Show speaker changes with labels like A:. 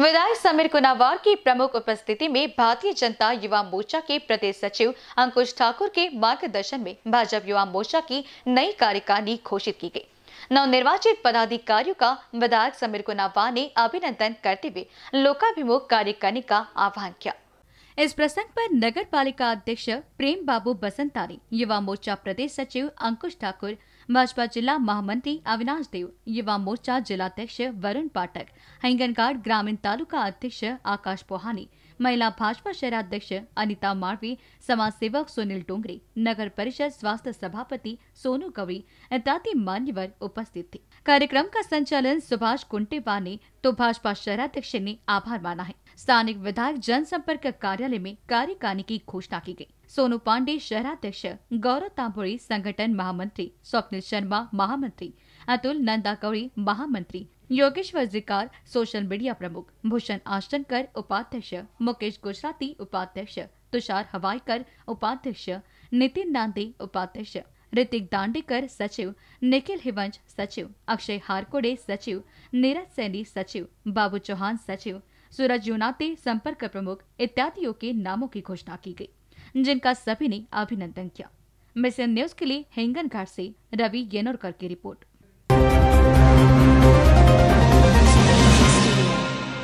A: विधायक समीर कुनावार की प्रमुख उपस्थिति में भारतीय जनता युवा मोर्चा के प्रदेश सचिव अंकुश ठाकुर के मार्गदर्शन में भाजपा युवा मोर्चा की नई कार्यकारिणी घोषित की गई नवनिर्वाचित पदाधिकारियों का विधायक समीर कुनावार ने अभिनंदन करते हुए लोकाभिमुख कार्य करने का आह्वान किया इस प्रसंग पर नगर पालिका अध्यक्ष प्रेम बाबू बसंतारी युवा मोर्चा प्रदेश सचिव अंकुश ठाकुर भाजपा जिला महामंत्री अविनाश देव युवा मोर्चा जिलाध्यक्ष वरुण पाठक हिंगणघाट ग्रामीण तालुका अध्यक्ष आकाश पोहानी महिला भाजपा शहराध्यक्ष अनिता माड़वी सेवक सुनील डोंगरे नगर परिषद स्वास्थ्य सभापति सोनू गवरी इत्यादि मान्यवर उपस्थित थे कार्यक्रम का संचालन सुभाष कुंटेवा ने तो भाजपा शहराध्यक्ष ने आभार माना है स्थानीय विधायक जनसंपर्क कार्यालय में कार्य करने की घोषणा की गयी सोनू पांडे शहराध्यक्ष गौरव तांबोळी संगठन महामंत्री स्वप्निल शर्मा महामंत्री अतुल नंदा कौड़ी महामंत्री योगेश जिकार सोशल मीडिया प्रमुख भूषण आष्टनकर उपाध्यक्ष मुकेश गुजराती उपाध्यक्ष तुषार हवाईकर उपाध्यक्ष नितिन नांदे उपाध्यक्ष ऋतिक दांडेकर सचिव निखिल हिवंज सचिव अक्षय हारकोडे सचिव नीरज सैनी सचिव बाबू चौहान सचिव सूरज युनाते संपर्क प्रमुख इत्यादियों के नामों की घोषणा की गई जिनका सभी ने अभिनंदन किया मिशन न्यूज के लिए हिंगन घाट से रवि येनोरकर की रिपोर्ट